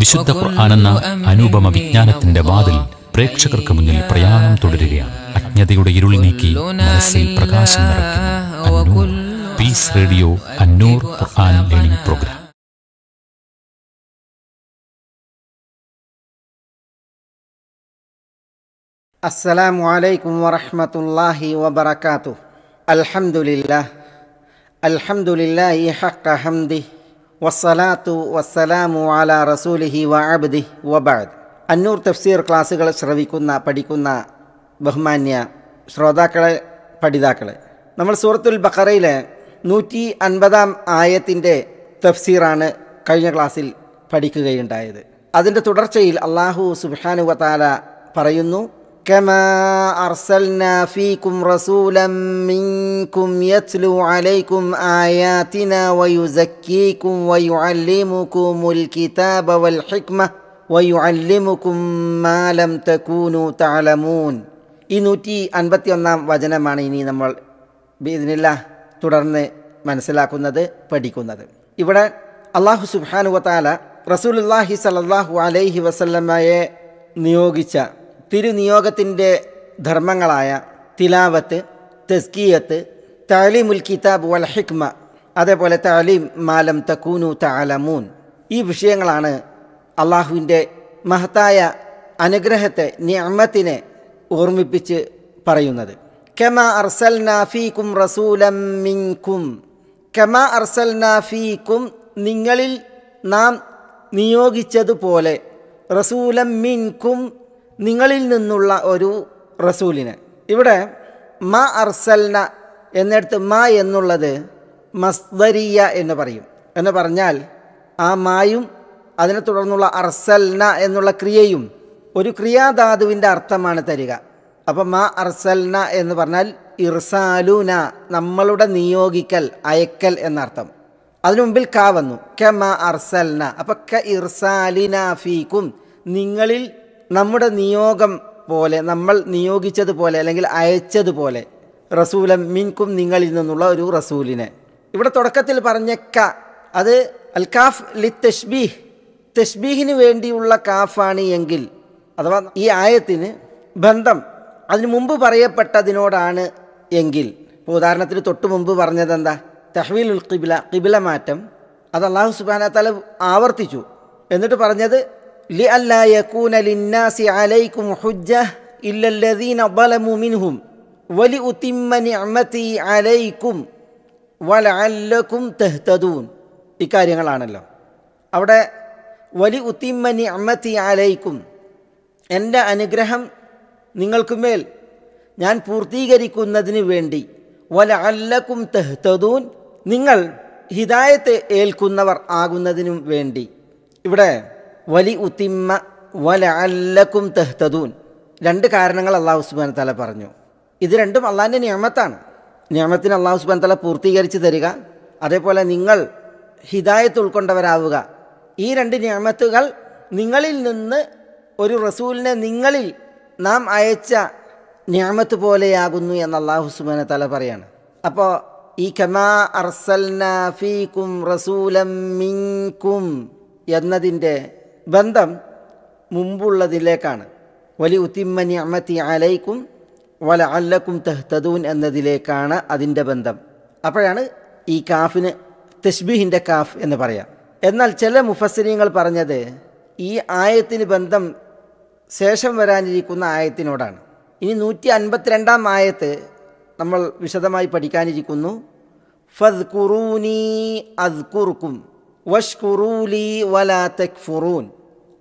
വിശുദ്ധ ഖുർആാനെന്ന അനുപമ വിജ്ഞാനത്തിന്റെ വാതിൽ പ്രേക്ഷകർക്ക് മുന്നിൽ പ്രയാണം തുടരുകയാണ് അജ്ഞതയുടെ ഇരുൾ നീക്കി മനസ്സിൽ പ്രകാശം നിറയ്ക്കുന്നു അന്നൂർ ഖുർആൻ ലേണിംഗ് പ്രോഗ്രാം അസ്സലാമു അലൈക്കും വറഹ്മത്തുള്ളാഹി വബറകാതുഹു അൽഹംദുലില്ലാഹ് അൽഹംദുലില്ലാഹി വസ്സലാത്തു വസ്സലാമു അല റസൂലിഹി വ വബാദ് അന്നൂർ തഫ്സീർ ക്ലാസ്സുകൾ ശ്രവിക്കുന്ന പഠിക്കുന്ന ബഹുമാന്യ ശ്രോതാക്കളെ പഠിതാക്കളെ നമ്മൾ സൂറത്തുൽ ബക്കറയിലെ നൂറ്റി അൻപതാം ആയത്തിൻ്റെ തഫ്സീറാണ് കഴിഞ്ഞ ക്ലാസ്സിൽ പഠിക്കുകയുണ്ടായത് അതിൻ്റെ തുടർച്ചയിൽ അള്ളാഹു സുബാനുവത്താല പറയുന്നു كما أرسلنا فيكم رسولا منكم يتلو عليكم آياتنا ويزكيكم ويعلمكم الكتاب والحكمة ويعلمكم ما لم تكونوا تعلمون ഈ നൂറ്റി അൻപത്തി ഒന്നാം വചനമാണ് ഇനി നമ്മൾ ഇതിനില്ല തുടർന്ന് മനസ്സിലാക്കുന്നത് പഠിക്കുന്നത് ഇവിടെ അള്ളാഹു സുബാനുവത്താല റസൂലുല്ലാഹി സലല്ലാഹു അലൈഹി വസല്ലമ്മയെ നിയോഗിച്ച തിരുനിയോഗത്തിൻ്റെ ധർമ്മങ്ങളായ തിലാവത്ത് തെസ്കിയത്ത് താലിമുൽ കിതാബ് വൽ ഹിക്മ അതേപോലെ താലിം മാലം തക്കൂനു താലമൂൻ ഈ വിഷയങ്ങളാണ് അള്ളാഹുവിൻ്റെ മഹത്തായ അനുഗ്രഹത്തെ നിയമത്തിനെ ഓർമ്മിപ്പിച്ച് പറയുന്നത് കമ അർസൽ നാഫീക്കും റസൂലം മിൻകും കമാ അർസൽ നാഫീക്കും നിങ്ങളിൽ നാം നിയോഗിച്ചതുപോലെ റസൂലം മിൻകും നിങ്ങളിൽ നിന്നുള്ള ഒരു റസൂലിന് ഇവിടെ മ അർസൽന എന്നിടത്ത് മ എന്നുള്ളത് മസ്ദരിയ എന്ന് പറയും എന്ന് പറഞ്ഞാൽ ആ മായും അതിനെ തുടർന്നുള്ള അർസൽന എന്നുള്ള ക്രിയയും ഒരു ക്രിയാധാതുവിൻ്റെ അർത്ഥമാണ് തരിക അപ്പം മാ അർസൽന എന്ന് പറഞ്ഞാൽ ഇർസാലുന നമ്മളുടെ നിയോഗിക്കൽ അയക്കൽ എന്നർത്ഥം അതിനു മുമ്പിൽ കാ വന്നു കെ മാ അർസൽന അപ്പം ക ഇർസാലിന ഫീക്കും നിങ്ങളിൽ നമ്മുടെ നിയോഗം പോലെ നമ്മൾ നിയോഗിച്ചതുപോലെ അല്ലെങ്കിൽ അയച്ചതുപോലെ റസൂലം മിൻകും നിങ്ങളിൽ നിന്നുള്ള ഒരു റസൂലിനെ ഇവിടെ തുടക്കത്തിൽ പറഞ്ഞ ക അത് അൽകാഫ് ലി തെഷ്ബീഹ് തെഷ്ബീഹിന് വേണ്ടിയുള്ള കാഫാണ് എങ്കിൽ അഥവാ ഈ ആയത്തിന് ബന്ധം അതിനു മുമ്പ് പറയപ്പെട്ടതിനോടാണ് എങ്കിൽ ഇപ്പോൾ ഉദാഹരണത്തിന് തൊട്ട് മുമ്പ് പറഞ്ഞത് എന്താ തഹ്വീൽ ഉൽ കിബില കിബില മാറ്റം അത് അള്ളാഹു സുബാന തല ആവർത്തിച്ചു എന്നിട്ട് പറഞ്ഞത് لئلا يكون للناس عليكم حجة إلا الذين ظلموا منهم ولأتم نعمتي عليكم ولعلكم تهتدون ഇക്കാര്യങ്ങളാണല്ലോ അവിടെ വലി ഉത്തിമ്മ നിഅമ്മത്തി ആലയിക്കും എൻ്റെ അനുഗ്രഹം നിങ്ങൾക്കുമേൽ ഞാൻ പൂർത്തീകരിക്കുന്നതിന് വേണ്ടി വല അല്ലക്കും തെഹ്തദൂൻ നിങ്ങൾ ഹിദായത്തെ ഏൽക്കുന്നവർ ആകുന്നതിനും വേണ്ടി ഇവിടെ വലി ഉത്തിമ്മ വല അല്ലക്കും തെഹ്തദൂൻ രണ്ട് കാരണങ്ങൾ അള്ളാഹു സുബാൻ തല പറഞ്ഞു ഇത് രണ്ടും അള്ളാഹിൻ്റെ നിയമത്താണ് നിയമത്തിന് അള്ളാഹു സുബാൻ തല പൂർത്തീകരിച്ച് തരിക അതേപോലെ നിങ്ങൾ ഹിദായത്ത് ഉൾക്കൊണ്ടവരാവുക ഈ രണ്ട് നിയമത്തുകൾ നിങ്ങളിൽ നിന്ന് ഒരു റസൂലിനെ നിങ്ങളിൽ നാം അയച്ച നിയമത്ത് പോലെയാകുന്നു എന്ന് അള്ളാഹു സുബാന തല പറയാണ് അപ്പോൾ ഈ കമാ അർസൽ ഫീക്കും റസൂലം മിങ്കും എന്നതിൻ്റെ ബന്ധം മുമ്പുള്ളതിലേക്കാണ് വലി ഉത്തിമ്മനി അമത്തി അലൈക്കും വല അല്ലക്കും തെഹ്തദൂൻ എന്നതിലേക്കാണ് അതിൻ്റെ ബന്ധം അപ്പോഴാണ് ഈ കാഫിന് തഷ്ബീഹിൻ്റെ കാഫ് എന്ന് പറയാം എന്നാൽ ചില മുഫസരിയങ്ങൾ പറഞ്ഞത് ഈ ആയത്തിന് ബന്ധം ശേഷം വരാനിരിക്കുന്ന ആയത്തിനോടാണ് ഇനി നൂറ്റി അൻപത്തിരണ്ടാം ആയത്ത് നമ്മൾ വിശദമായി പഠിക്കാനിരിക്കുന്നു കുറൂനീ അദ്കുർക്കും വഷ്കുറൂലി വലാ തെക്ഫുറൂൻ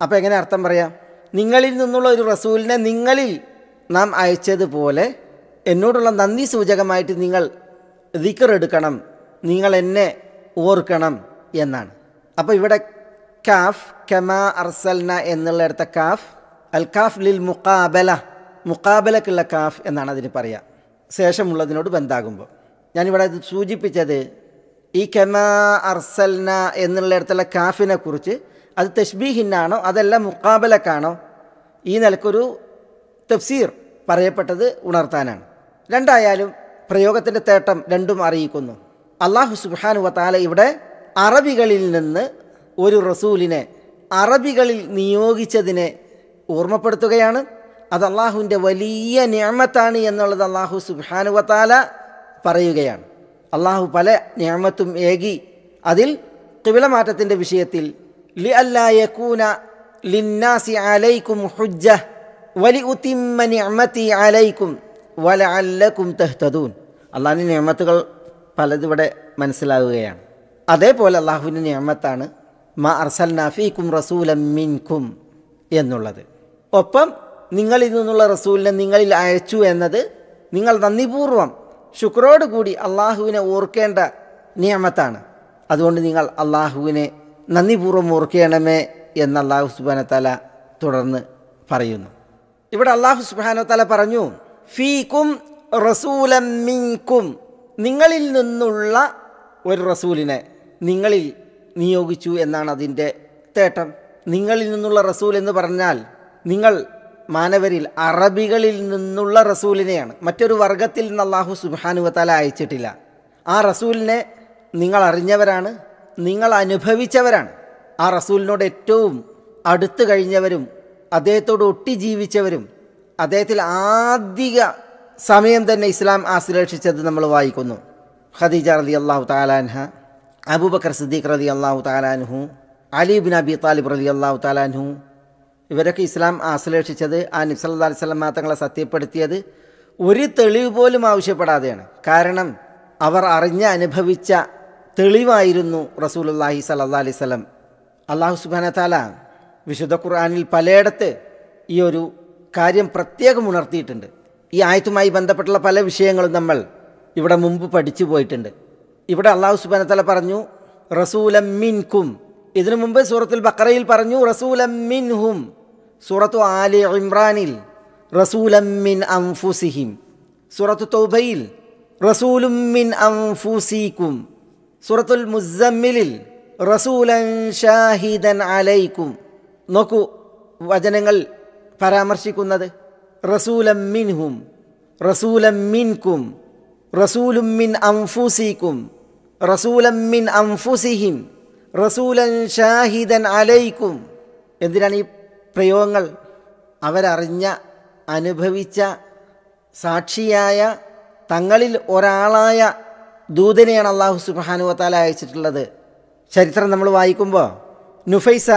അപ്പോൾ എങ്ങനെ അർത്ഥം പറയാം നിങ്ങളിൽ നിന്നുള്ള ഒരു റസൂലിനെ നിങ്ങളിൽ നാം അയച്ചതുപോലെ എന്നോടുള്ള നന്ദി സൂചകമായിട്ട് നിങ്ങൾ ദിക്കർ എടുക്കണം നിങ്ങൾ എന്നെ ഓർക്കണം എന്നാണ് അപ്പോൾ ഇവിടെ കാഫ് കമാ അർസൽന എന്നുള്ളിടത്തെ കാഫ് അൽ കാഫ് ലിൽ മുക്കാബല മുക്കാബലക്കുള്ള കാഫ് എന്നാണ് അതിന് പറയുക ശേഷമുള്ളതിനോട് ബന്ധാകുമ്പോൾ ഞാനിവിടെ ഇത് സൂചിപ്പിച്ചത് ഈ കമാ അർസൽന എന്നുള്ളിടത്തുള്ള കാഫിനെ കുറിച്ച് അത് തഷ്ബീഹിനാണോ അതല്ല മുക്കാബലക്കാണോ ഈ നിലക്കൊരു തഫ്സീർ പറയപ്പെട്ടത് ഉണർത്താനാണ് രണ്ടായാലും പ്രയോഗത്തിൻ്റെ തേട്ടം രണ്ടും അറിയിക്കുന്നു അള്ളാഹു സുബാനു വത്താല ഇവിടെ അറബികളിൽ നിന്ന് ഒരു റസൂലിനെ അറബികളിൽ നിയോഗിച്ചതിനെ ഓർമ്മപ്പെടുത്തുകയാണ് അത് അള്ളാഹുവിൻ്റെ വലിയ ഞാമത്താണ് എന്നുള്ളത് അള്ളാഹു സുബാനു വത്താല പറയുകയാണ് അള്ളാഹു പല ഞാമത്തും ഏകി അതിൽ കിവിളമാറ്റത്തിൻ്റെ വിഷയത്തിൽ ലി അല്ലായൂന ലിന്നാസി അലൈക്കും ഹുജ്ജ വലി ഉത്തിമ്മ ഞമത്തി അലൈക്കും വല അല്ലക്കും തെഹ്തദൂൻ അള്ളാഹിൻ്റെ ഞാമത്തുകൾ പലതിവിടെ മനസ്സിലാവുകയാണ് അതേപോലെ അള്ളാഹുവിൻ്റെ ഞാമത്താണ് മാ അർസൽ നഫീക്കും റസൂലം മിൻകും എന്നുള്ളത് ഒപ്പം നിങ്ങളിൽ നിന്നുള്ള റസൂലിനെ നിങ്ങളിൽ അയച്ചു എന്നത് നിങ്ങൾ നന്ദിപൂർവം ശുക്രോടുകൂടി അള്ളാഹുവിനെ ഓർക്കേണ്ട നിയമത്താണ് അതുകൊണ്ട് നിങ്ങൾ അള്ളാഹുവിനെ നന്ദിപൂർവ്വം ഓർക്കേണമേ എന്ന് അള്ളാഹു തല തുടർന്ന് പറയുന്നു ഇവിടെ അള്ളാഹു തല പറഞ്ഞു ഫീക്കും റസൂലം മിങ്കും നിങ്ങളിൽ നിന്നുള്ള ഒരു റസൂലിനെ നിങ്ങളിൽ നിയോഗിച്ചു എന്നാണ് അതിൻ്റെ തേട്ടം നിങ്ങളിൽ നിന്നുള്ള റസൂൽ എന്ന് പറഞ്ഞാൽ നിങ്ങൾ മാനവരിൽ അറബികളിൽ നിന്നുള്ള റസൂലിനെയാണ് മറ്റൊരു വർഗത്തിൽ നിന്ന് അള്ളാഹു സുബാനുവത്താല അയച്ചിട്ടില്ല ആ റസൂലിനെ നിങ്ങൾ അറിഞ്ഞവരാണ് നിങ്ങൾ അനുഭവിച്ചവരാണ് ആ റസൂലിനോട് ഏറ്റവും അടുത്തു കഴിഞ്ഞവരും അദ്ദേഹത്തോട് ഒട്ടി ജീവിച്ചവരും അദ്ദേഹത്തിൽ ആദ്യ സമയം തന്നെ ഇസ്ലാം ആശ്ലേഷിച്ചത് നമ്മൾ വായിക്കുന്നു ഖദീജ റതി അള്ളാഹു താലാൻഹ അബൂബക്കർ സിദ്ദീഖ് റതി അള്ളാഹു താലാൻഹു അലി ബിൻ അബി താലിബ് റതി അള്ളാഹു താലാൻഹു ഇവരൊക്കെ ഇസ്ലാം ആശ്ലേഷിച്ചത് ആ നിബ്സല്ലാ അലിസ്ലാം തങ്ങളെ സത്യപ്പെടുത്തിയത് ഒരു തെളിവ് പോലും ആവശ്യപ്പെടാതെയാണ് കാരണം അവർ അറിഞ്ഞ അനുഭവിച്ച തെളിവായിരുന്നു റസൂലുല്ലാഹി സല്ലാ അലൈവല്ലം അള്ളാഹു സുബാന താല വിശുദ്ധ ഖുർആാനിൽ പലയിടത്ത് ഈ ഒരു കാര്യം പ്രത്യേകം ഉണർത്തിയിട്ടുണ്ട് ഈ ആയത്തുമായി ബന്ധപ്പെട്ടുള്ള പല വിഷയങ്ങളും നമ്മൾ ഇവിടെ മുമ്പ് പഠിച്ചു പോയിട്ടുണ്ട് ഇവിടെ അള്ളാഹു സുബാന പറഞ്ഞു റസൂലം മിൻകും ഇതിനു മുമ്പ് സൂറത്തുൽ ബക്കറയിൽ പറഞ്ഞു റസൂലം മിൻഹും സൂറത്തു ആലി ഇമ്രാനിൽ റസൂലം മിൻ അംഫുസിഹിം സൂറത്തു തൗബയിൽ റസൂലും മിൻ അംഫുസീക്കും സൂറത്തുൽ മുസമ്മിലിൽ റസൂലൻ ഷാഹിദൻ അലൈക്കും നോക്കൂ വചനങ്ങൾ പരാമർശിക്കുന്നത് റസൂലം മിൻഹും റസൂലം മിൻകും റസൂലും മിൻ അംഫുസീക്കും റസൂലം മിൻ അംഫുസിഹിം റസൂലൻ ഷാഹിദൻ അലൈക്കും എന്തിനാണ് ഈ പ്രയോഗങ്ങൾ അവരറിഞ്ഞ അനുഭവിച്ച സാക്ഷിയായ തങ്ങളിൽ ഒരാളായ ദൂതനെയാണ് അള്ളാഹു സുബാനുവത്താല അയച്ചിട്ടുള്ളത് ചരിത്രം നമ്മൾ വായിക്കുമ്പോൾ നുഫൈസ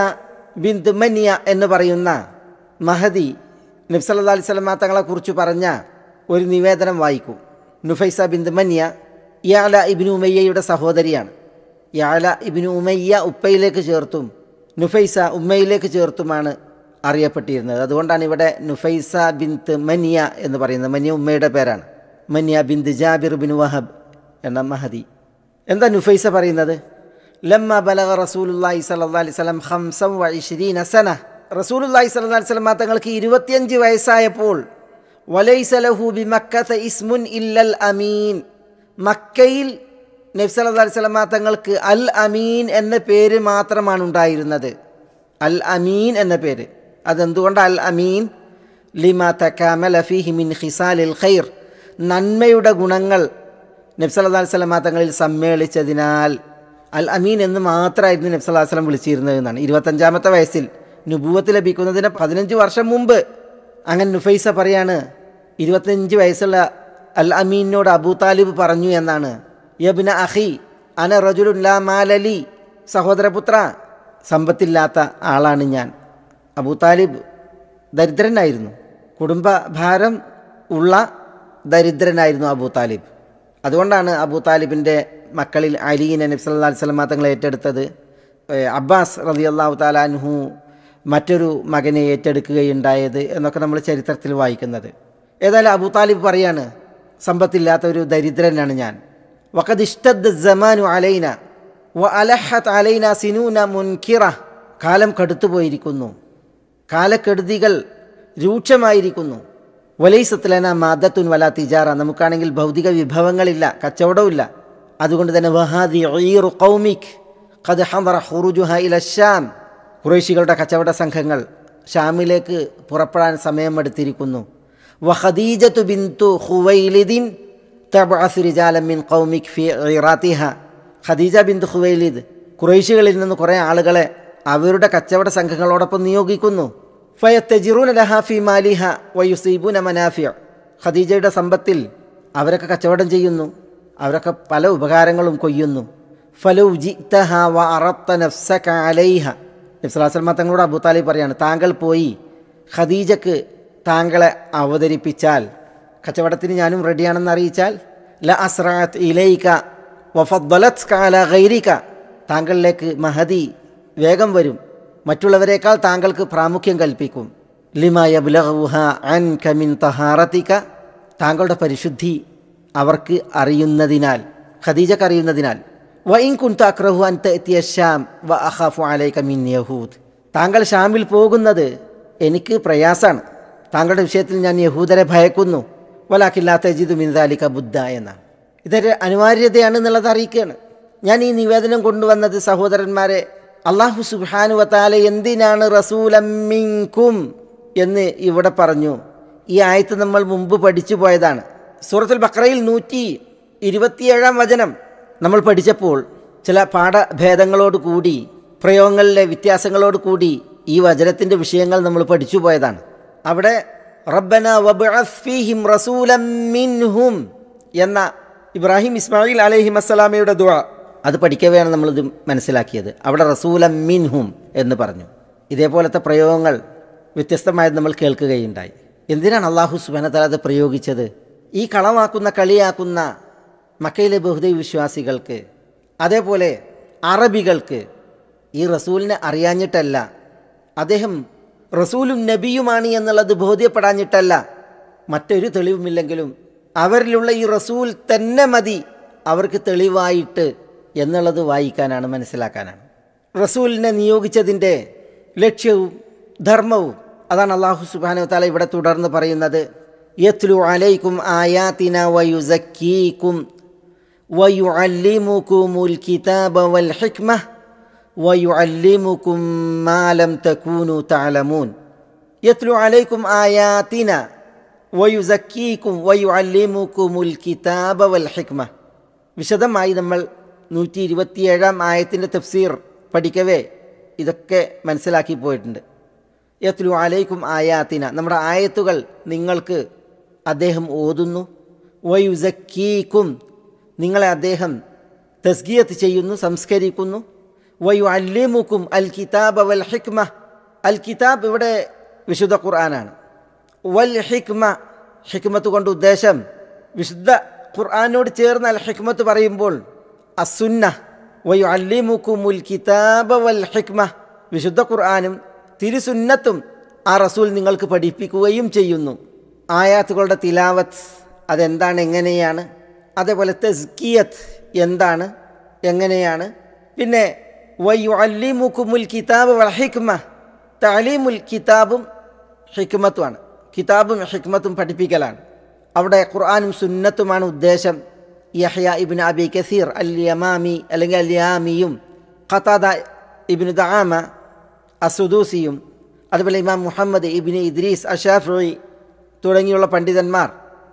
ബിൻ ദുമനിയ എന്ന് പറയുന്ന മഹദി നബ്സല്ലാ അലൈഹി സ്വലമ തങ്ങളെക്കുറിച്ച് പറഞ്ഞ ഒരു നിവേദനം വായിക്കും നുഫൈസ ബിൻ ദുമനിയ ഇയാല ഇബിനുമയ്യയുടെ ഉമയ്യയുടെ സഹോദരിയാണ് യാല ഇബിനു ഉമയ്യ ഉപ്പയിലേക്ക് ചേർത്തും നുഫൈസ ഉമ്മയിലേക്ക് ചേർത്തുമാണ് അറിയപ്പെട്ടിരുന്നത് അതുകൊണ്ടാണ് ഇവിടെ നുഫൈസ ബിന്ത് മനിയ എന്ന് പറയുന്നത് മനിയ ഉമ്മയുടെ പേരാണ് Maniya bint Jabir bin Wahab എന്ന മഹദി എന്താ നുഫൈസ പറയുന്നത് ലമ്മ ബലഗ റസൂലുല്ലാഹി സല്ലാ അലൈഹി സ്വലം ഹംസം വൈശ്രീൻ അസന റസൂലുല്ലാഹി സല്ലാ അലൈഹി സ്വലം തങ്ങൾക്ക് ഇരുപത്തിയഞ്ച് വയസ്സായപ്പോൾ വലൈസലഹു ബി മക്കത്ത് ഇസ്മുൻ ഇല്ലൽ അമീൻ മക്കയിൽ നബ്സ് അലൈഹി തങ്ങൾക്ക് അൽ അമീൻ എന്ന പേര് മാത്രമാണ് ഉണ്ടായിരുന്നത് അൽ അമീൻ എന്ന പേര് അതെന്തുകൊണ്ട് അൽ അമീൻ ലിമ തക്കാമൽ അഫിഹിമിൻ മിൻ ഹിസാൽ ഇൽ ഖൈർ നന്മയുടെ ഗുണങ്ങൾ നബ്സ് അലൈഹി സ്വലമ തങ്ങളിൽ സമ്മേളിച്ചതിനാൽ അൽ അമീൻ എന്ന് മാത്രമായിരുന്നു നബ്സ് അല്ലാ വസ്ലം വിളിച്ചിരുന്നത് എന്നാണ് ഇരുപത്തഞ്ചാമത്തെ വയസ്സിൽ നുപൂവത്ത് ലഭിക്കുന്നതിന് പതിനഞ്ച് വർഷം മുമ്പ് അങ്ങനെ നുഫൈസ പറയാണ് ഇരുപത്തഞ്ച് വയസ്സുള്ള അൽ അമീനോട് അബൂ താലിബ് പറഞ്ഞു എന്നാണ് യബ്ന അഹി അന റജുലുല്ലാ മാലലി സഹോദരപുത്ര സമ്പത്തില്ലാത്ത ആളാണ് ഞാൻ അബൂ താലിബ് ദരിദ്രനായിരുന്നു കുടുംബഭാരം ഉള്ള ദരിദ്രനായിരുന്നു അബൂ താലിബ് അതുകൊണ്ടാണ് അബൂ താലിബിൻ്റെ മക്കളിൽ അലീന നബ്സ് അല്ലാ സ്വലമ തങ്ങളെ ഏറ്റെടുത്തത് അബ്ബാസ് റതി അള്ളാഹു താലാൻഹു മറ്റൊരു മകനെ ഏറ്റെടുക്കുകയുണ്ടായത് എന്നൊക്കെ നമ്മൾ ചരിത്രത്തിൽ വായിക്കുന്നത് ഏതായാലും അബൂ താലിബ് പറയാണ് സമ്പത്തില്ലാത്ത ഒരു ദരിദ്രനാണ് ഞാൻ വഖദ് ഇഷ്ടദ് ജമാനു അലൈന വ അലഹത്ത് അലൈന സിനൂന മുൻകിറ കാലം പോയിരിക്കുന്നു കാലക്കെടുതികൾ രൂക്ഷമായിരിക്കുന്നു വലൈസത്തിലന മദത്തുൻ വല തിജാറ നമുക്കാണെങ്കിൽ ഭൗതിക വിഭവങ്ങളില്ല കച്ചവടമില്ല അതുകൊണ്ട് തന്നെ വഹാദി ഒയ്യറു കൗമിക് ഖദ് ഹമറ ഹുറുജുഹ ഇലശാം കുറേശികളുടെ കച്ചവട സംഘങ്ങൾ ഷാമിലേക്ക് പുറപ്പെടാൻ സമയമെടുത്തിരിക്കുന്നു വഹദീജ ബിന്തു ഹുവൈലിദിൻ തബഅസ് റിജാലമിൻ കൗമിക് ഫി ഇറാത്തിഹ ഖദീജ ബിന്ദു ഖുവൈലിദ് കുറേശികളിൽ നിന്ന് കുറേ ആളുകളെ അവരുടെ കച്ചവട സംഘങ്ങളോടൊപ്പം നിയോഗിക്കുന്നു ഫയത്തജിറൂൻ മാലിഹ വയുസീബുന മനാഫിയ ഖദീജയുടെ സമ്പത്തിൽ അവരൊക്കെ കച്ചവടം ചെയ്യുന്നു അവരൊക്കെ പല ഉപകാരങ്ങളും കൊയ്യുന്നു ഫലു ജിത്തഹ വ തങ്ങളോട് അബു പറയാണ് താങ്കൾ പോയി ഖദീജക്ക് താങ്കളെ അവതരിപ്പിച്ചാൽ കച്ചവടത്തിന് ഞാനും റെഡിയാണെന്ന് അറിയിച്ചാൽ ല അസ്രാത്ത് ഇലയിക്ക വഫദ്ദലത് കാല ഗൈരിക്ക താങ്കളിലേക്ക് മഹദി വേഗം വരും മറ്റുള്ളവരെക്കാൾ താങ്കൾക്ക് പ്രാമുഖ്യം കൽപ്പിക്കും ലിമായ ബുലഹുഹ അൻ കമിൻ തഹാറത്തിക്ക താങ്കളുടെ പരിശുദ്ധി അവർക്ക് അറിയുന്നതിനാൽ ഖദീജക്ക് അറിയുന്നതിനാൽ വൈൻ കുൻത അക്രഹു അൻ തെത്തിയ ഷ്യാം വ അഹഫു അലൈക്ക മിൻ യഹൂദ് താങ്കൾ ഷാമിൽ പോകുന്നത് എനിക്ക് പ്രയാസാണ് താങ്കളുടെ വിഷയത്തിൽ ഞാൻ യഹൂദരെ ഭയക്കുന്നു വലാക്കില്ലാത്ത ജിദു മിന്ദാലിക ബുദ്ധ എന്നാണ് ഇതൊരു അനിവാര്യതയാണ് എന്നുള്ളത് അറിയിക്കുകയാണ് ഞാൻ ഈ നിവേദനം കൊണ്ടുവന്നത് സഹോദരന്മാരെ അള്ളാഹു സുബാനുവത്താല എന്തിനാണ് റസൂലമ്മിങ്കും എന്ന് ഇവിടെ പറഞ്ഞു ഈ ആയത്ത് നമ്മൾ മുമ്പ് പഠിച്ചു പോയതാണ് സൂറത്തുൽ ബക്രയിൽ നൂറ്റി ഇരുപത്തിയേഴാം വചനം നമ്മൾ പഠിച്ചപ്പോൾ ചില പാഠഭേദങ്ങളോട് കൂടി പ്രയോഗങ്ങളിലെ വ്യത്യാസങ്ങളോട് കൂടി ഈ വചനത്തിൻ്റെ വിഷയങ്ങൾ നമ്മൾ പഠിച്ചു പോയതാണ് അവിടെ റബ്ബന ഫീഹിം റസൂലം മിൻഹും എന്ന ഇബ്രാഹിം ഇസ്മായിൽ അലഹി അസ്സലാമയുടെ ദുവാ അത് പഠിക്കവെയാണ് നമ്മളിത് മനസ്സിലാക്കിയത് അവിടെ റസൂലം മിൻഹും എന്ന് പറഞ്ഞു ഇതേപോലത്തെ പ്രയോഗങ്ങൾ വ്യത്യസ്തമായത് നമ്മൾ കേൾക്കുകയുണ്ടായി എന്തിനാണ് അള്ളാഹു സുബനത്തല അത് പ്രയോഗിച്ചത് ഈ കളവാക്കുന്ന കളിയാക്കുന്ന മക്കയിലെ ബഹുദൈ വിശ്വാസികൾക്ക് അതേപോലെ അറബികൾക്ക് ഈ റസൂലിനെ അറിയാഞ്ഞിട്ടല്ല അദ്ദേഹം റസൂലും നബിയുമാണ് എന്നുള്ളത് ബോധ്യപ്പെടാഞ്ഞിട്ടല്ല മറ്റൊരു തെളിവുമില്ലെങ്കിലും അവരിലുള്ള ഈ റസൂൽ തന്നെ മതി അവർക്ക് തെളിവായിട്ട് എന്നുള്ളത് വായിക്കാനാണ് മനസ്സിലാക്കാനാണ് റസൂലിനെ നിയോഗിച്ചതിൻ്റെ ലക്ഷ്യവും ധർമ്മവും അതാണ് അള്ളാഹു സുബാന താല ഇവിടെ തുടർന്ന് പറയുന്നത് യത്ലു അലൈക്കും ആയാത്തിന വയുസക്കീക്കും വയു അല്ലിമുക്കുമുൽ കിതാബ വൽ ഹിക്മ ويعلمكم ما لم تكونوا تعلمون يتلو عليكم آياتنا ويزكيكم ويعلمكم الكتاب والحكمة വിശദമായി നമ്മൾ നൂറ്റി ഇരുപത്തിയേഴാം ആയത്തിൻ്റെ തഫ്സീർ പഠിക്കവേ ഇതൊക്കെ മനസ്സിലാക്കി പോയിട്ടുണ്ട് യത്ലു അലൈക്കും ആയാത്തിന നമ്മുടെ ആയത്തുകൾ നിങ്ങൾക്ക് അദ്ദേഹം ഓതുന്നു വയുസക്കീക്കും നിങ്ങളെ അദ്ദേഹം തസ്ഗീയത്ത് ചെയ്യുന്നു സംസ്കരിക്കുന്നു വയുഅല്ലിമുക്കും അൽ കിതാബ് വൽ ഹിക്മ അൽ കിതാബ് ഇവിടെ വിശുദ്ധ ഖുർആനാണ് വൽ ഹിക്മ ഹിക്മത്ത് കൊണ്ട് ഉദ്ദേശം വിശുദ്ധ ഖുർആാനോട് ചേർന്ന് അൽ ഹിക്മത്ത് പറയുമ്പോൾ അസുന്ന വയു ഉൽ കിതാബ് വൽ ഹിക്മ വിശുദ്ധ ഖുർആാനും തിരുസുന്നത്തും ആ റസൂൽ നിങ്ങൾക്ക് പഠിപ്പിക്കുകയും ചെയ്യുന്നു ആയാത്തുകളുടെ തിലാവത്ത് അതെന്താണ് എങ്ങനെയാണ് അതേപോലെ തസ്കിയത്ത് എന്താണ് എങ്ങനെയാണ് പിന്നെ വയ്യുഅല്ലിമുക്കുമുൽ അല്ലിമുക്കുമുൽ കിതാബ് വഹിക്മ തലീമുൽ കിതാബും ഹിക്മത്തുമാണ് കിതാബും ഹിക്മത്തും പഠിപ്പിക്കലാണ് അവിടെ ഖുർആാനും സുന്നത്തുമാണ് ഉദ്ദേശം യഹ്യ ഇബിൻ അബി കസീർ അൽ യമാമി അല്ലെങ്കിൽ അൽ യാമിയും ഖത്താദ ഇബിൻ ദാമ അസുദൂസിയും അതുപോലെ ഇമാം മുഹമ്മദ് ഇബിൻ ഇദ്രീസ് അഷാഫി തുടങ്ങിയുള്ള പണ്ഡിതന്മാർ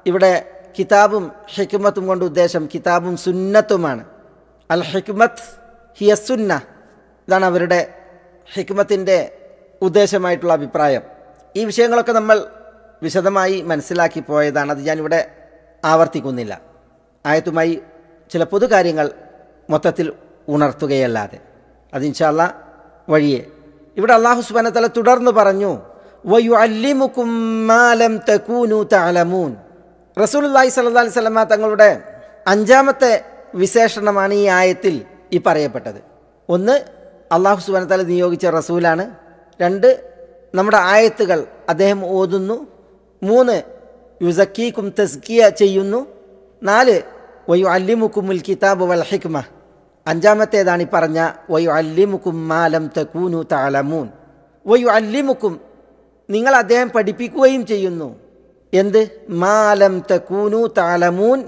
ഇവിടെ കിതാബും ഹിക്മത്തും കൊണ്ട് ഉദ്ദേശം കിതാബും സുന്നത്തുമാണ് അൽ ഹിക്മത്ത് ഹിയ സുന്ന ഇതാണ് അവരുടെ ഹിക്മത്തിൻ്റെ ഉദ്ദേശമായിട്ടുള്ള അഭിപ്രായം ഈ വിഷയങ്ങളൊക്കെ നമ്മൾ വിശദമായി മനസ്സിലാക്കി പോയതാണ് അത് ഞാനിവിടെ ആവർത്തിക്കുന്നില്ല ആയത്തുമായി ചില പൊതുകാര്യങ്ങൾ മൊത്തത്തിൽ ഉണർത്തുകയല്ലാതെ അതിൻഷല്ല വഴിയെ ഇവിടെ അള്ളാഹു സുബാനത്തല തുടർന്ന് പറഞ്ഞു വയു അല്ലിമുക്കും മാലം തക്കൂനു താലമൂൻ സല്ലാ സ്വലമ തങ്ങളുടെ അഞ്ചാമത്തെ വിശേഷണമാണ് ഈ ആയത്തിൽ ഈ പറയപ്പെട്ടത് ഒന്ന് അള്ളാഹു സുബാനത്താൽ നിയോഗിച്ച റസൂലാണ് രണ്ട് നമ്മുടെ ആയത്തുകൾ അദ്ദേഹം ഓതുന്നു മൂന്ന് യുസക്കീക്കും തസ്കിയ ചെയ്യുന്നു നാല് വയു അല്ലിമുക്കുമുൽ കിതാബ് വൽ ഹിക്മ അഞ്ചാമത്തേതാണ് ഈ പറഞ്ഞ വയു അല്ലിമുക്കും മാലം തക്കൂനു താലമൂൻ വയു അല്ലിമുക്കും നിങ്ങൾ അദ്ദേഹം പഠിപ്പിക്കുകയും ചെയ്യുന്നു എന്ത് മാലം തക്കൂനു താലമൂൻ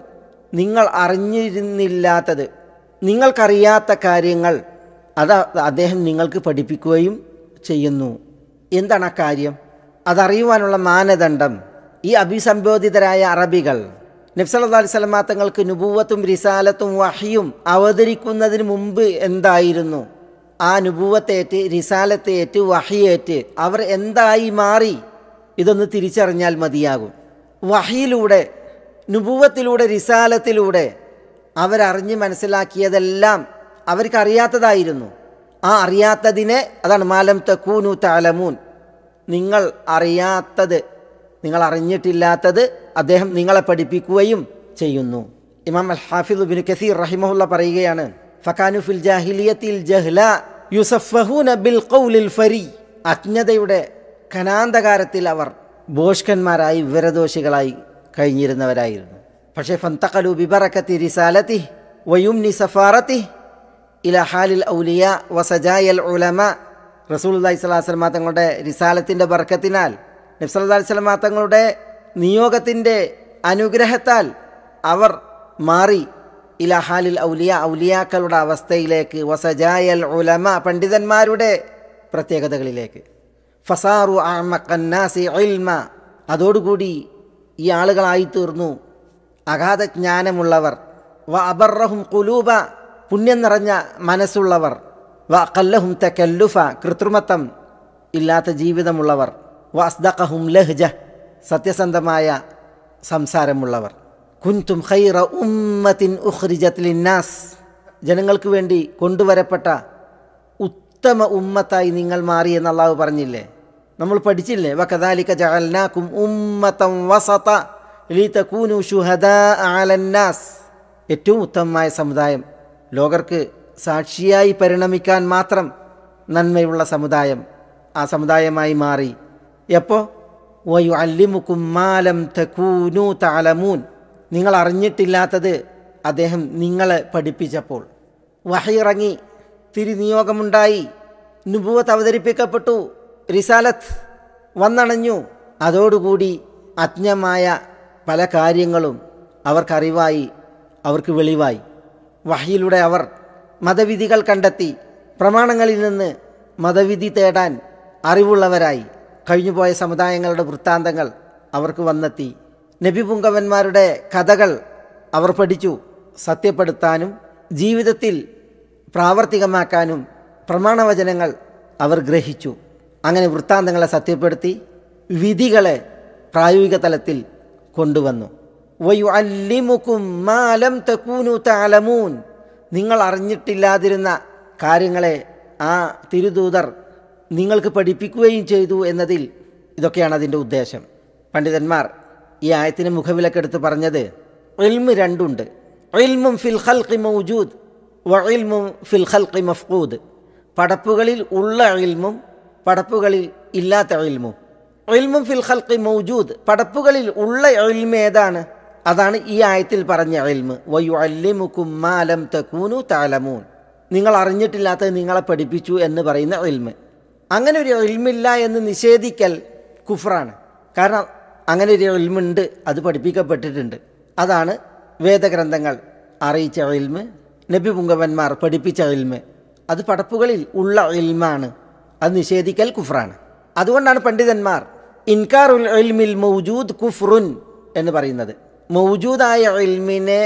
നിങ്ങൾ അറിഞ്ഞിരുന്നില്ലാത്തത് നിങ്ങൾക്കറിയാത്ത കാര്യങ്ങൾ അത് അദ്ദേഹം നിങ്ങൾക്ക് പഠിപ്പിക്കുകയും ചെയ്യുന്നു എന്താണ് ആ കാര്യം അതറിയുവാനുള്ള മാനദണ്ഡം ഈ അഭിസംബോധിതരായ അറബികൾ നബ്സല്ലാ അലിസ്ലമാ തങ്ങൾക്ക് നുപൂവത്തും റിസാലത്തും വഹിയും അവതരിക്കുന്നതിന് മുമ്പ് എന്തായിരുന്നു ആ നുപൂവത്തേറ്റ് റിസാലത്തേറ്റ് വഹിയേറ്റ് അവർ എന്തായി മാറി ഇതൊന്ന് തിരിച്ചറിഞ്ഞാൽ മതിയാകും വഹിയിലൂടെ നുപൂവത്തിലൂടെ റിസാലത്തിലൂടെ അവരറിഞ്ഞ് മനസ്സിലാക്കിയതെല്ലാം അവർക്ക് അറിയാത്തതായിരുന്നു ആ അറിയാത്തതിനെ അതാണ് മാലം തക്കൂനു താലമൂൻ നിങ്ങൾ അറിയാത്തത് നിങ്ങൾ അറിഞ്ഞിട്ടില്ലാത്തത് അദ്ദേഹം നിങ്ങളെ പഠിപ്പിക്കുകയും ചെയ്യുന്നു ഇമാം അൽ ഹാഫിദ് ബിൻ കസീർ റഹിമഹുല്ല പറയുകയാണ് ഫക്കാനു ഫിൽ ജാഹിലിയത്തിൽ ജഹ്ല യുസഫഹൂന ബിൽ കൗലിൽ ഫരി അജ്ഞതയുടെ കനാന്തകാരത്തിൽ അവർ ബോഷ്കന്മാരായി വിവരദോഷികളായി കഴിഞ്ഞിരുന്നവരായിരുന്നു പക്ഷേ ഫന്തഖലു ബിബറക്കത്തി റിസാലത്തി വയുംനി സഫാറത്തി ഇല ഹാലിൽ ഔലിയ വസജായൽ ഉലമ റസൂൽല്ലാഹി സ്വലാസ്ലമ തങ്ങളുടെ റിസാലത്തിൻ്റെ ബർക്കത്തിനാൽ നബ്സല്ലാഹി സ്വലമ തങ്ങളുടെ നിയോഗത്തിൻ്റെ അനുഗ്രഹത്താൽ അവർ മാറി ഇല ഹാലിൽ ഔലിയ ഔലിയാക്കളുടെ അവസ്ഥയിലേക്ക് വസജായൽ ഉലമ പണ്ഡിതന്മാരുടെ പ്രത്യേകതകളിലേക്ക് ഫസാറു ആമക്കന്നാസി ഇൽമ അതോടുകൂടി ഈ ആളുകളായിത്തീർന്നു അഗാധ ജ്ഞാനമുള്ളവർ വ അബർറഹും കുലൂബ പുണ്യം നിറഞ്ഞ മനസ്സുള്ളവർ വക്കല്ലഹും തെക്കല്ലുഫ കൃത്രിമത്വം ഇല്ലാത്ത ജീവിതമുള്ളവർ വസ്ദഖഹും ലഹ്ജ സത്യസന്ധമായ സംസാരമുള്ളവർ കുൻതും ഖൈറ ഉമ്മത്തിൻ ഉഖ്രിജത് ലിന്നാസ് ജനങ്ങൾക്ക് വേണ്ടി കൊണ്ടുവരപ്പെട്ട ഉത്തമ ഉമ്മത്തായി നിങ്ങൾ മാറി എന്ന് അള്ളാഹു പറഞ്ഞില്ലേ നമ്മൾ പഠിച്ചില്ലേ വക്കദാലിക ജഅൽനാകും ഉമ്മത്തം വസത ലീതകൂനു ഷുഹദാ ആലന്നാസ് ഏറ്റവും ഉത്തമമായ സമുദായം ലോകർക്ക് സാക്ഷിയായി പരിണമിക്കാൻ മാത്രം നന്മയുള്ള സമുദായം ആ സമുദായമായി മാറി എപ്പോൾ വയു അല്ലിമുക്കും മാലം തെക്കൂനു താലമൂൻ നിങ്ങൾ അറിഞ്ഞിട്ടില്ലാത്തത് അദ്ദേഹം നിങ്ങളെ പഠിപ്പിച്ചപ്പോൾ വഹയിറങ്ങി തിരിനിയോഗമുണ്ടായി നുപുവത്ത് അവതരിപ്പിക്കപ്പെട്ടു റിസാലത്ത് വന്നണഞ്ഞു അതോടുകൂടി അജ്ഞമായ പല കാര്യങ്ങളും അവർക്കറിവായി അവർക്ക് വെളിവായി വഹിയിലൂടെ അവർ മതവിധികൾ കണ്ടെത്തി പ്രമാണങ്ങളിൽ നിന്ന് മതവിധി തേടാൻ അറിവുള്ളവരായി കഴിഞ്ഞുപോയ സമുദായങ്ങളുടെ വൃത്താന്തങ്ങൾ അവർക്ക് വന്നെത്തി നബി പുങ്കവന്മാരുടെ കഥകൾ അവർ പഠിച്ചു സത്യപ്പെടുത്താനും ജീവിതത്തിൽ പ്രാവർത്തികമാക്കാനും പ്രമാണവചനങ്ങൾ അവർ ഗ്രഹിച്ചു അങ്ങനെ വൃത്താന്തങ്ങളെ സത്യപ്പെടുത്തി വിധികളെ പ്രായോഗിക തലത്തിൽ കൊണ്ടുവന്നു വയുഅല്ലിമുക്കും മാലം തക്കൂനു താലമൂൻ നിങ്ങൾ അറിഞ്ഞിട്ടില്ലാതിരുന്ന കാര്യങ്ങളെ ആ തിരുദൂതർ നിങ്ങൾക്ക് പഠിപ്പിക്കുകയും ചെയ്തു എന്നതിൽ ഇതൊക്കെയാണ് അതിൻ്റെ ഉദ്ദേശം പണ്ഡിതന്മാർ ഈ ആയത്തിന് മുഖവിലക്കെടുത്ത് പറഞ്ഞത് ഇൽമ് രണ്ടുണ്ട് ഇൽമും ഫിൽ ഹൽഖി മൗജൂദ് വ ഇൽമും ഫിൽ ഹൽഖി മഫ്കൂദ് പടപ്പുകളിൽ ഉള്ള ഇൽമും പടപ്പുകളിൽ ഇല്ലാത്ത ഇൽമും ഇൽമും ഫിൽ ഹൽഖി മൗജൂദ് പടപ്പുകളിൽ ഉള്ള ഏതാണ് അതാണ് ഈ ആയത്തിൽ പറഞ്ഞ അൽമ് വയു അല്ലിമുക്കും മാലം തക്കൂനു താലമൂൻ നിങ്ങൾ അറിഞ്ഞിട്ടില്ലാത്തത് നിങ്ങളെ പഠിപ്പിച്ചു എന്ന് പറയുന്ന അൽമ് അങ്ങനെ ഒരു അൽമില്ല എന്ന് നിഷേധിക്കൽ കുഫ്രാണ് കാരണം അങ്ങനെ ഒരു അൽമുണ്ട് അത് പഠിപ്പിക്കപ്പെട്ടിട്ടുണ്ട് അതാണ് വേദഗ്രന്ഥങ്ങൾ അറിയിച്ച അൽമ് നബി പുങ്കവന്മാർ പഠിപ്പിച്ച അൽമ് അത് പടപ്പുകളിൽ ഉള്ള അൽമാണ് അത് നിഷേധിക്കൽ കുഫ്രാണ് അതുകൊണ്ടാണ് പണ്ഡിതന്മാർ ഇൻകാർ ഉൽ അൽമിൽ മൗജൂദ് കുഫ്റുൻ എന്ന് പറയുന്നത് മൗജൂദായ ഇൽമിനെ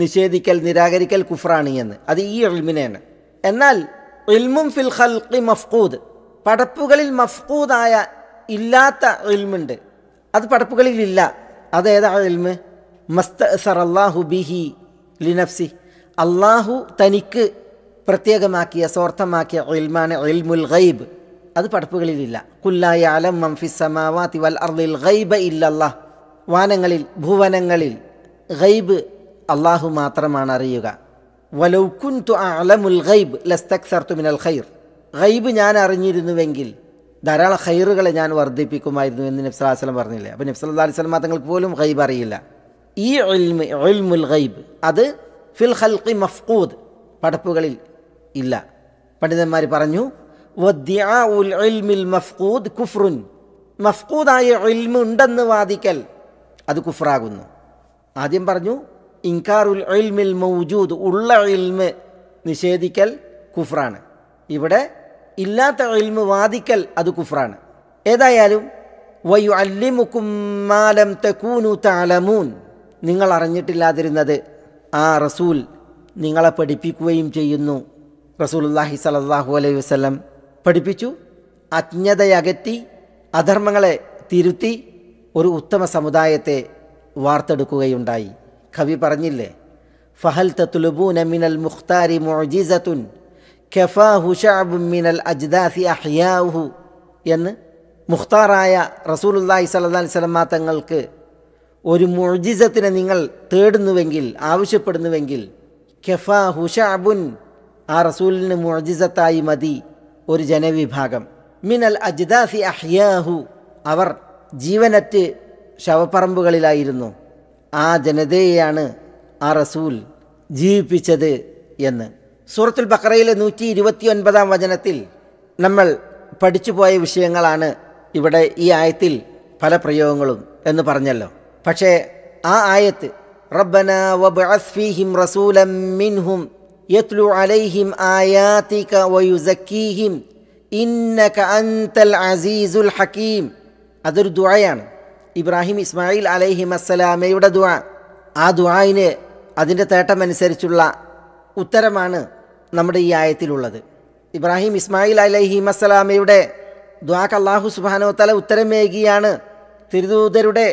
നിഷേധിക്കൽ നിരാകരിക്കൽ കുഫ്രാണി എന്ന് അത് ഈ ഇൽമിനെയാണ് എന്നാൽ ഇൽമും ഫിൽ ഖൽഖി മഫ്കൂദ് പടപ്പുകളിൽ മഫ്കൂദായ ഇല്ലാത്ത ഇൽമുണ്ട് അത് പടപ്പുകളിൽ ഇല്ല അതേതാ ഇൽമ് മസ്ത സറല്ലാഹു ബിഹി ലിനഫ്സി അള്ളാഹു തനിക്ക് പ്രത്യേകമാക്കിയ സ്വാർത്ഥമാക്കിയ ഇൽമാണ് ഇൽമുൽ ഗൈബ് അത് പടപ്പുകളിലില്ല കുല്ലായ അലം മംഫി സമാവാത്തി വൽ അർദിൽ ഗൈബ ഇല്ലല്ലാ വാനങ്ങളിൽ ഭുവനങ്ങളിൽ ഗൈബ് അള്ളാഹു മാത്രമാണ് അറിയുക വലൗക്കുൻതു അലമുൽ ഗൈബ് ലസ്തക്സർത്തു മിനൽ ഖൈർ ഗൈബ് ഞാൻ അറിഞ്ഞിരുന്നുവെങ്കിൽ ധാരാളം ഖൈറുകളെ ഞാൻ വർദ്ധിപ്പിക്കുമായിരുന്നു എന്ന് നബ്സലാസ്ലം പറഞ്ഞില്ലേ അപ്പോൾ നബ്സ് അല്ലാ അലിസ്ലം തങ്ങൾക്ക് പോലും ഗൈബ് അറിയില്ല ഈ ഒൽമുൽ ഗൈബ് അത് ഫിൽ ഹൽക്കി മഫ്കൂദ് പടപ്പുകളിൽ ഇല്ല പണ്ഡിതന്മാർ പറഞ്ഞു മഫ്കൂദ് കുഫ്രുൻ മഫ്കൂദായ ഒൽമ് വാദിക്കൽ അത് കുഫറാകുന്നു ആദ്യം പറഞ്ഞു ഇൻകാറുൽ ഇൽമിൽ മൗജൂദ് ഉള്ള ഇൽമ് നിഷേധിക്കൽ കുഫ്രാണ് ഇവിടെ ഇല്ലാത്ത ഇൽമ് വാദിക്കൽ അത് കുഫ്രാണ് ഏതായാലും വയു അല്ലിമുക്കും മാലം തെക്കൂനു താലമൂൻ നിങ്ങൾ അറിഞ്ഞിട്ടില്ലാതിരുന്നത് ആ റസൂൽ നിങ്ങളെ പഠിപ്പിക്കുകയും ചെയ്യുന്നു റസൂലുല്ലാഹി സലല്ലാഹു അലൈഹി വസ്ലം പഠിപ്പിച്ചു അജ്ഞതയകറ്റി അധർമ്മങ്ങളെ തിരുത്തി ഒരു ഉത്തമ സമുദായത്തെ വാർത്തെടുക്കുകയുണ്ടായി കവി പറഞ്ഞില്ലേ ഫഹൽ തുലുബൂന മിനൽ മുഖ്താരി മൊജീസത്തുൻ കെഫാഹു ഷാബു മിനൽ അജ്ദാസി അഹ്യാഹു എന്ന് മുഖ്താറായ റസൂലുല്ലാഹി സല്ലാ സ്വലമാ തങ്ങൾക്ക് ഒരു മൊഴിജിസത്തിനെ നിങ്ങൾ തേടുന്നുവെങ്കിൽ ആവശ്യപ്പെടുന്നുവെങ്കിൽ കെഫാ ഹുഷാബുൻ ആ റസൂലിന് മൊഴിജിസത്തായി മതി ഒരു ജനവിഭാഗം മിനൽ അജ്ദാസി അഹ്യാഹു അവർ ജീവനറ്റ് ശവപ്പറമ്പുകളിലായിരുന്നു ആ ജനതയെയാണ് ആ റസൂൽ ജീവിപ്പിച്ചത് എന്ന് സൂറത്തുൽ ബക്കറയിലെ നൂറ്റി ഇരുപത്തി ഒൻപതാം വചനത്തിൽ നമ്മൾ പഠിച്ചുപോയ വിഷയങ്ങളാണ് ഇവിടെ ഈ ആയത്തിൽ പല പ്രയോഗങ്ങളും എന്ന് പറഞ്ഞല്ലോ പക്ഷേ ആ ആയത്ത് റബ്ബന വബഅസ്ഫീഹിം റസൂലം മിൻഹും യത്ലു അലൈഹിം ആയാതിക വയുസക്കീഹിം ഇന്നക അൻതൽ അസീസുൽ ഹകീം അതൊരു ദുആയാണ് ഇബ്രാഹിം ഇസ്മായിൽ അലൈഹി അസ്സലാമയുടെ ദുആ ആ ദുഴായിന് അതിൻ്റെ തേട്ടമനുസരിച്ചുള്ള ഉത്തരമാണ് നമ്മുടെ ഈ ആയത്തിലുള്ളത് ഇബ്രാഹിം ഇസ്മായിൽ അലൈഹി അസ്സലാമയുടെ ദ്വാക്ക് അള്ളാഹു സുബാനോത്തല ഉത്തരമേകിയാണ് തിരുദൂതരുടെ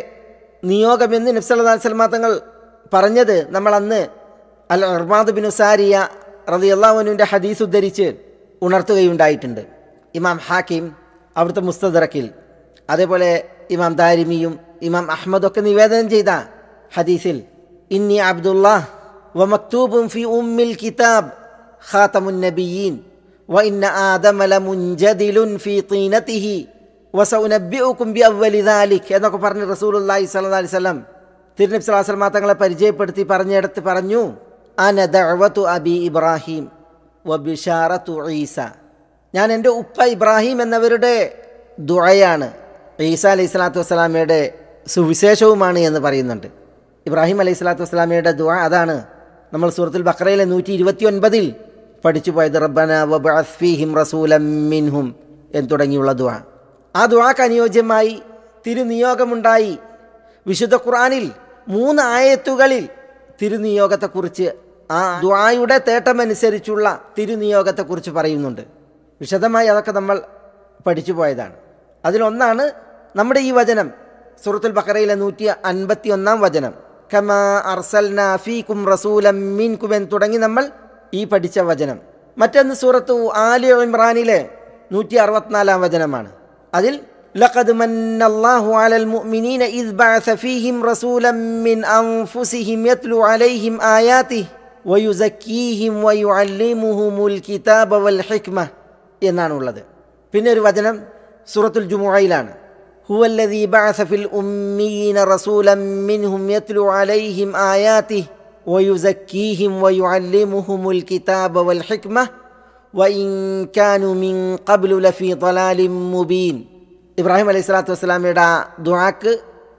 നിയോഗമെന്ന് നബ്സല്ലാ തങ്ങൾ പറഞ്ഞത് നമ്മൾ അന്ന് അൽ അർമാദ് ബിൻ ഉസാരിയ റതി അള്ളാഹുനുവിൻ്റെ ഹദീസ് ഉദ്ധരിച്ച് ഉണർത്തുകയുണ്ടായിട്ടുണ്ട് ഇമാം ഹാക്കിം അവിടുത്തെ മുസ്തദറക്കിൽ അതേപോലെ ഇമാം ദാരിമിയും ഇമാം അഹമ്മദൊക്കെ നിവേദനം ചെയ്ത ഹദീസിൽ ഇന്നി അബ്ദുല്ലാഹ് വ മക്തൂബും ഉമ്മിൽ കിതാബ് നബിയീൻ വ ആദമ ലമുൻജദിലുൻ ബി അവ്വലി എന്നൊക്കെ പറഞ്ഞ് റസൂലുള്ളാഹി അലൈഹി വസല്ലം തിരുനബി സ്വല്ലല്ലാഹി തങ്ങളെ പരിചയപ്പെടുത്തി പറഞ്ഞെടുത്ത് പറഞ്ഞു അന ദഅവതു അബി ഇബ്രാഹിം വ ഈസ ഞാൻ എൻ്റെ ഉപ്പ ഇബ്രാഹിം എന്നവരുടെ ദുഴയാണ് ഈസ അലൈഹി സ്വലാത്തു വസ്സലാമയുടെ സുവിശേഷവുമാണ് എന്ന് പറയുന്നുണ്ട് ഇബ്രാഹിം അലൈഹി സ്വലാത്തു വസ്സലാമയുടെ ദുവ അതാണ് നമ്മൾ സൂറത്തുൽ ബക്രയിലെ നൂറ്റി ഇരുപത്തി ഒൻപതിൽ പഠിച്ചു പോയത് റബ്ബന വബഅഫീഹിം റസൂലം മിൻഹും എന്ന് തുടങ്ങിയുള്ള ദുവ ആ ദുവാക്ക് അനുയോജ്യമായി തിരുനിയോഗമുണ്ടായി വിശുദ്ധ ഖുറാനിൽ മൂന്ന് ആയത്തുകളിൽ തിരുനിയോഗത്തെക്കുറിച്ച് ആ ദുവായുടെ തേട്ടമനുസരിച്ചുള്ള തിരുനിയോഗത്തെക്കുറിച്ച് പറയുന്നുണ്ട് വിശദമായി അതൊക്കെ നമ്മൾ പഠിച്ചു പോയതാണ് അതിലൊന്നാണ് നമ്മുടെ ഈ വചനം സൂറത്തുൽ ബക്കറയിലെ നൂറ്റി അൻപത്തി ഒന്നാം വചനം കമാ അർസൽനാ നഫീക്കും റസൂലം മീൻകും എന്ന് തുടങ്ങി നമ്മൾ ഈ പഠിച്ച വചനം മറ്റൊന്ന് സൂറത്തു ആലി ഇമ്രാനിലെ നൂറ്റി അറുപത്തിനാലാം വചനമാണ് അതിൽ لقد من الله على المؤمنين إذ بعث فيهم رسولا من أنفسهم يتلو عليهم آياته ويزكيهم ويعلمهم الكتاب والحكمة എന്നാണുള്ളത് പിന്നെ ഒരു വചനം സൂറത്തുൽ ജുമുഅയിലാണ് هو الذي بعث في الأمين رسولا منهم يتلو عليهم آياته ويزكيهم ويعلمهم الكتاب والحكمة وإن كانوا من قبل لفي ضلال مبين ഇബ്രാഹിം അലൈഹി സ്വലാത്തു ദുആക്ക്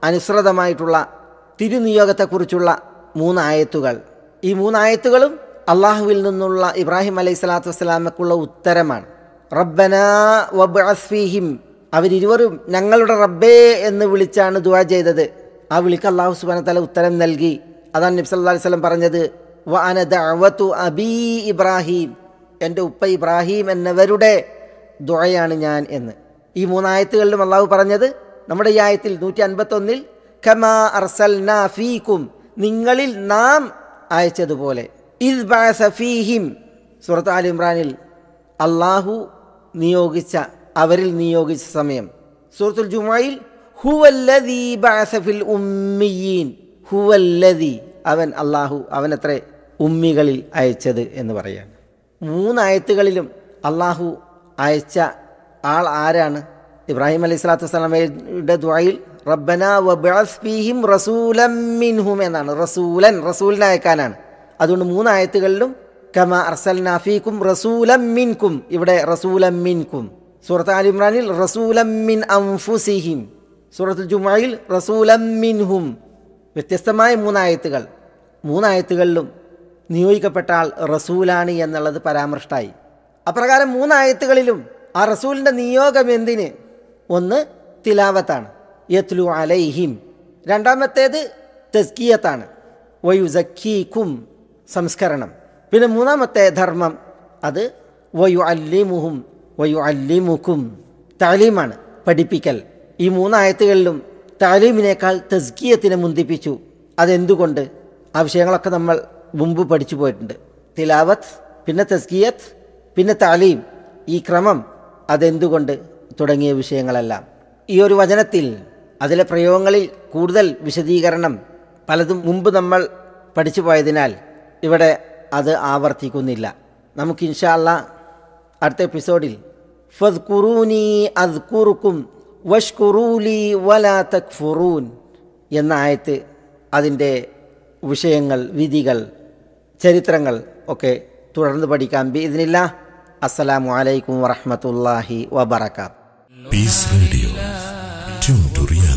അനുസൃതമായിട്ടുള്ള തിരുനിയോഗത്തെക്കുറിച്ചുള്ള മൂന്നായത്തുകൾ ഈ മൂന്നായത്തുകളും അള്ളാഹുവിൽ നിന്നുള്ള ഇബ്രാഹിം അലൈഹി സ്വലാത്തു വസ്സലാമക്കുള്ള ഉത്തരമാണ് റബ്ബന അവരിരുവരും ഞങ്ങളുടെ റബ്ബേ എന്ന് വിളിച്ചാണ് ദുവാ ചെയ്തത് ആ വിളിക്ക് അള്ളാഹു സുബാന തല ഉത്തരം നൽകി അതാണ് നബ്സ് അല്ലാഹി സ്വലം പറഞ്ഞത് വ അബീ ഇബ്രാഹിം എൻ്റെ ഉപ്പ ഇബ്രാഹിം എന്നവരുടെ ദുഴയാണ് ഞാൻ എന്ന് ഈ മൂന്നായത്തുകളിലും അള്ളാഹു പറഞ്ഞത് നമ്മുടെ ഈ ആയത്തിൽ നൂറ്റി അൻപത്തൊന്നിൽ കമാ അർസൽ ഫീക്കും നിങ്ങളിൽ നാം അയച്ചതുപോലെ ഇസ്ബാ സഫീഹിം സുറത്ത് അലിമ്രാനിൽ അള്ളാഹു നിയോഗിച്ച അവരിൽ നിയോഗിച്ച സമയം സൂറത്തുൽ ജുമായിൽ ഹുവല്ലദീ ബാസഫിൽ ഉമ്മിയീൻ ഹുവല്ലദീ അവൻ അള്ളാഹു അവനത്ര ഉമ്മികളിൽ അയച്ചത് എന്ന് പറയാണ് മൂന്നായത്തുകളിലും അള്ളാഹു അയച്ച ആൾ ആരാണ് ഇബ്രാഹിം അലൈഹി സ്വലാത്തു വസ്സലാമയുടെ ദ്വായിൽ റബ്ബന വബിഹിം റസൂലം മിൻഹും എന്നാണ് റസൂലൻ റസൂലിനെ അയക്കാനാണ് അതുകൊണ്ട് മൂന്നായത്തുകളിലും കമ അർസൽ നഫീക്കും റസൂലം മിൻകും ഇവിടെ റസൂലം മിൻകും സൂറത്ത് അലിമ്രാനിൽ ഇമ്രാനിൽ റസൂലമ്മിൻ അംഫുസിഹിം സൂറത്തുൽ ജുമായിൽ റസൂലമ്മിൻഹും വ്യത്യസ്തമായ മൂന്നായത്തുകൾ മൂന്നായത്തുകളിലും നിയോഗിക്കപ്പെട്ട ആൾ റസൂലാണ് എന്നുള്ളത് പരാമർഷ്ടായി അപ്രകാരം മൂന്നായത്തുകളിലും ആ റസൂലിൻ്റെ നിയോഗം എന്തിന് ഒന്ന് തിലാവത്താണ് യത്ലു അലൈഹിം രണ്ടാമത്തേത് തസ്കിയത്താണ് വയുസഖീഖും സംസ്കരണം പിന്നെ മൂന്നാമത്തെ ധർമ്മം അത് വയു അല്ലിമുഹും വയു താലീമാണ് പഠിപ്പിക്കൽ ഈ മൂന്നായത്തുകളിലും താലീമിനേക്കാൾ തസ്കിയത്തിനെ മുന്തിപ്പിച്ചു അതെന്തുകൊണ്ട് ആ വിഷയങ്ങളൊക്കെ നമ്മൾ മുമ്പ് പഠിച്ചു പോയിട്ടുണ്ട് തിലാവത്ത് പിന്നെ തസ്കിയത്ത് പിന്നെ താലീം ഈ ക്രമം അതെന്തുകൊണ്ട് തുടങ്ങിയ വിഷയങ്ങളെല്ലാം ഈ ഒരു വചനത്തിൽ അതിലെ പ്രയോഗങ്ങളിൽ കൂടുതൽ വിശദീകരണം പലതും മുമ്പ് നമ്മൾ പഠിച്ചു പോയതിനാൽ ഇവിടെ അത് ആവർത്തിക്കുന്നില്ല നമുക്ക് ഇൻഷാല്ല അടുത്ത എപ്പിസോഡിൽ ഫദ്ഖുറൂനി അസ്കുറുക്കും വഷ്കുറൂലി വലാ തക്ഫുറൂൻ എന്ന ആയത്ത് അതിൻ്റെ വിഷയങ്ങൾ വിധികൾ ചരിത്രങ്ങൾ ഒക്കെ തുടർന്ന് പഠിക്കാം ബി ഇതിനില്ല അസ്സലാമു അലൈക്കും വറഹമത്തല്ലാഹി വബർക്കാത്ത് റേഡിയോ